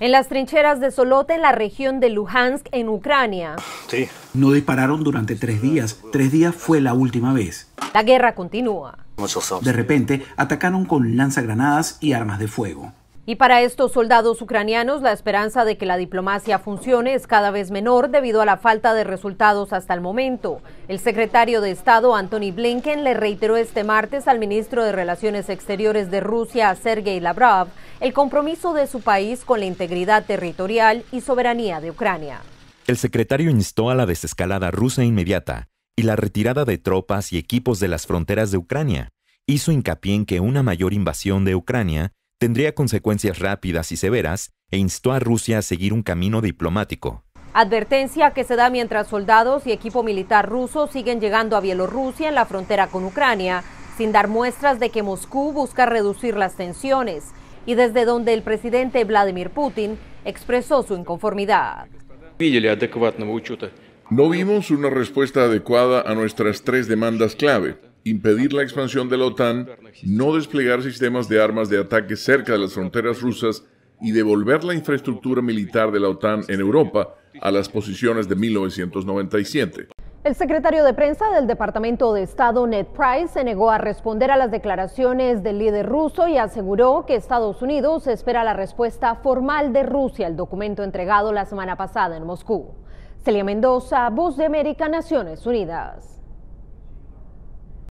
En las trincheras de Solote, en la región de Luhansk, en Ucrania. Sí. No dispararon durante tres días. Tres días fue la última vez. La guerra continúa. De repente, atacaron con lanzagranadas y armas de fuego. Y para estos soldados ucranianos, la esperanza de que la diplomacia funcione es cada vez menor debido a la falta de resultados hasta el momento. El secretario de Estado, Antony Blinken, le reiteró este martes al ministro de Relaciones Exteriores de Rusia, Sergei Lavrov, el compromiso de su país con la integridad territorial y soberanía de Ucrania. El secretario instó a la desescalada rusa inmediata y la retirada de tropas y equipos de las fronteras de Ucrania. Hizo hincapié en que una mayor invasión de Ucrania tendría consecuencias rápidas y severas e instó a Rusia a seguir un camino diplomático. Advertencia que se da mientras soldados y equipo militar ruso siguen llegando a Bielorrusia en la frontera con Ucrania, sin dar muestras de que Moscú busca reducir las tensiones y desde donde el presidente Vladimir Putin expresó su inconformidad. No vimos una respuesta adecuada a nuestras tres demandas clave impedir la expansión de la OTAN, no desplegar sistemas de armas de ataque cerca de las fronteras rusas y devolver la infraestructura militar de la OTAN en Europa a las posiciones de 1997. El secretario de prensa del Departamento de Estado, Ned Price, se negó a responder a las declaraciones del líder ruso y aseguró que Estados Unidos espera la respuesta formal de Rusia al documento entregado la semana pasada en Moscú. Celia Mendoza, Voz de América, Naciones Unidas.